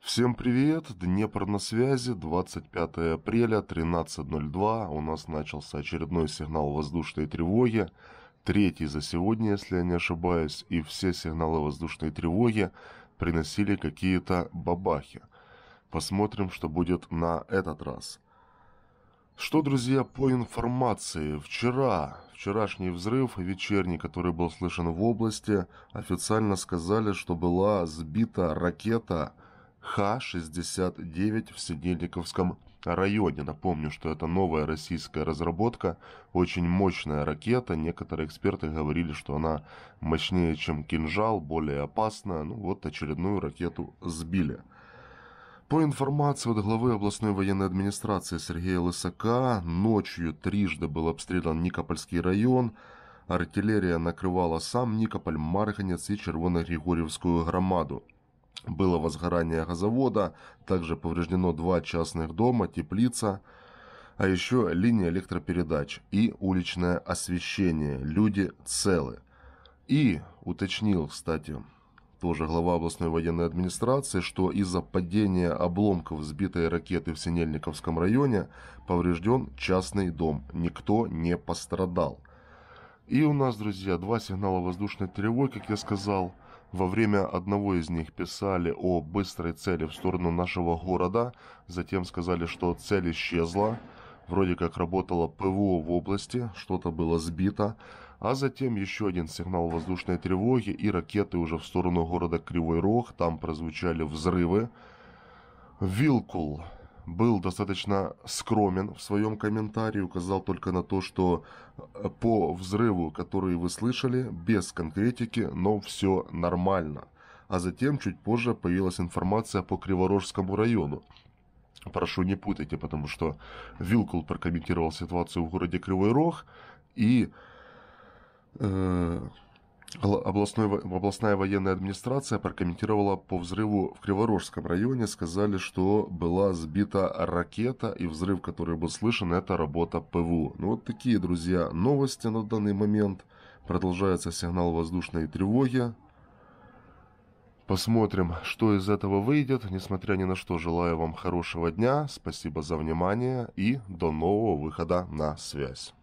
Всем привет! Днепр на связи, 25 апреля, 13.02. У нас начался очередной сигнал воздушной тревоги. Третий за сегодня, если я не ошибаюсь. И все сигналы воздушной тревоги приносили какие-то бабахи. Посмотрим, что будет на этот раз. Что, друзья, по информации. Вчера, вчерашний взрыв вечерний, который был слышен в области, официально сказали, что была сбита ракета Х-69 в Сидельниковском районе. Напомню, что это новая российская разработка, очень мощная ракета. Некоторые эксперты говорили, что она мощнее, чем кинжал, более опасная. Ну вот очередную ракету сбили. По информации от главы областной военной администрации Сергея Лысака, ночью трижды был обстрелян Никопольский район. Артиллерия накрывала сам Никополь, Марганец и Червоногригорьевскую громаду. Было возгорание газовода, также повреждено два частных дома, теплица, а еще линия электропередач и уличное освещение. Люди целы. И уточнил, кстати, тоже глава областной военной администрации, что из-за падения обломков сбитой ракеты в Синельниковском районе поврежден частный дом. Никто не пострадал. И у нас, друзья, два сигнала воздушной тревоги, как я сказал – во время одного из них писали о быстрой цели в сторону нашего города, затем сказали, что цель исчезла, вроде как работало ПВО в области, что-то было сбито, а затем еще один сигнал воздушной тревоги и ракеты уже в сторону города Кривой Рог, там прозвучали взрывы. Вилкул был достаточно скромен в своем комментарии, указал только на то, что э, по взрыву, который вы слышали, без конкретики, но все нормально. А затем чуть позже появилась информация по Криворожскому району. Прошу не путайте, потому что Вилкул прокомментировал ситуацию в городе Кривой Рог и... Э, Областной, областная военная администрация прокомментировала по взрыву в Криворожском районе, сказали, что была сбита ракета и взрыв, который был слышен, это работа ПВУ. Ну вот такие, друзья, новости на данный момент. Продолжается сигнал воздушной тревоги. Посмотрим, что из этого выйдет. Несмотря ни на что, желаю вам хорошего дня. Спасибо за внимание и до нового выхода на связь.